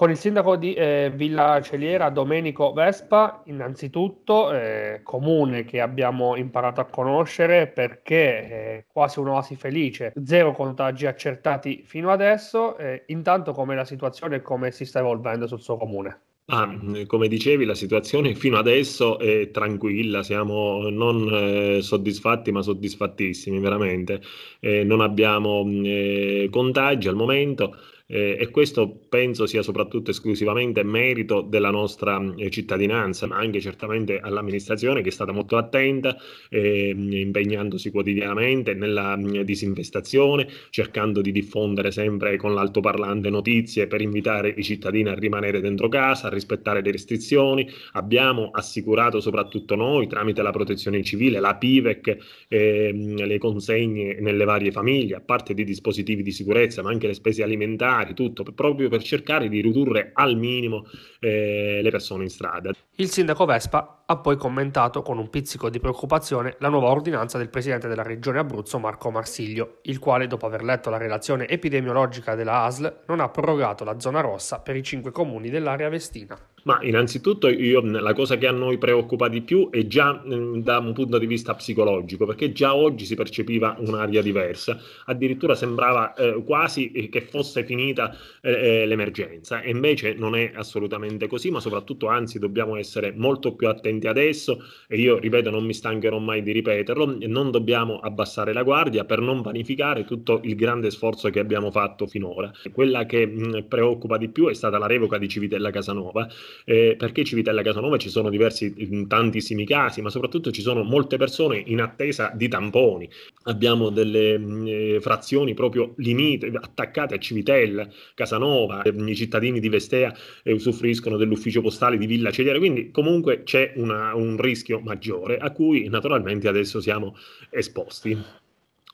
con il sindaco di eh, Villa Celiera Domenico Vespa, innanzitutto, eh, comune che abbiamo imparato a conoscere perché è eh, quasi un'oasi felice, zero contagi accertati fino adesso, eh, intanto com'è la situazione e come si sta evolvendo sul suo comune? Ah, come dicevi, la situazione fino adesso è tranquilla, siamo non eh, soddisfatti ma soddisfattissimi veramente. Eh, non abbiamo eh, contagi al momento, eh, e questo penso sia soprattutto esclusivamente merito della nostra eh, cittadinanza, ma anche certamente all'amministrazione che è stata molto attenta, eh, impegnandosi quotidianamente nella mm, disinvestazione, cercando di diffondere sempre con l'altoparlante notizie per invitare i cittadini a rimanere dentro casa, a rispettare le restrizioni. Abbiamo assicurato soprattutto noi tramite la protezione civile, la PIVEC, ehm, le consegne nelle varie famiglie, a parte dei dispositivi di sicurezza, ma anche le spese alimentari caricati, tutto, proprio per cercare di ridurre al minimo eh, le persone in strada. Il sindaco Vespa ha poi commentato con un pizzico di preoccupazione la nuova ordinanza del presidente della regione Abruzzo Marco Marsiglio, il quale dopo aver letto la relazione epidemiologica della ASL non ha prorogato la zona rossa per i cinque comuni dell'area vestina. Ma innanzitutto io, la cosa che a noi preoccupa di più è già mm, da un punto di vista psicologico, perché già oggi si percepiva un'aria diversa, addirittura sembrava eh, quasi eh, che fosse finita eh, eh, l'emergenza, e invece non è assolutamente così, ma soprattutto anzi dobbiamo essere essere molto più attenti adesso e io ripeto non mi stancherò mai di ripeterlo, non dobbiamo abbassare la guardia per non vanificare tutto il grande sforzo che abbiamo fatto finora. Quella che mh, preoccupa di più è stata la revoca di Civitella Casanova, eh, perché Civitella Casanova ci sono diversi tantissimi casi, ma soprattutto ci sono molte persone in attesa di tamponi. Abbiamo delle mh, eh, frazioni proprio limite attaccate a Civitella, Casanova, i cittadini di Vestea eh, usufruiscono dell'ufficio postale di Villa Cedere, quindi quindi comunque c'è una, un rischio maggiore a cui naturalmente adesso siamo esposti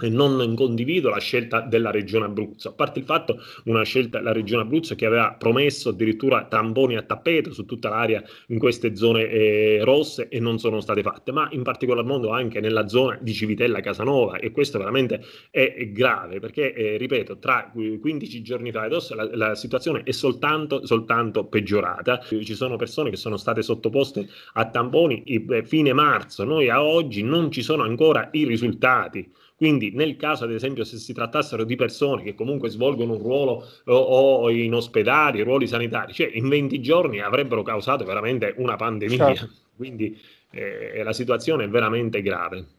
e non condivido la scelta della regione Abruzzo, a parte il fatto una scelta della regione Abruzzo che aveva promesso addirittura tamponi a tappeto su tutta l'area in queste zone eh, rosse e non sono state fatte, ma in particolar modo anche nella zona di Civitella Casanova e questo veramente è, grave perché, eh, ripeto, tra 15 giorni fa ed osso la, la, situazione è soltanto, soltanto peggiorata, ci sono persone che sono state sottoposte a tamponi eh, fine marzo, noi a oggi non ci sono ancora i risultati. Quindi nel caso, ad esempio, se si trattassero di persone che comunque svolgono un ruolo eh, o, o in ospedali, ruoli sanitari, cioè in 20 giorni avrebbero causato veramente una pandemia. Certo. Quindi eh, la situazione è veramente grave.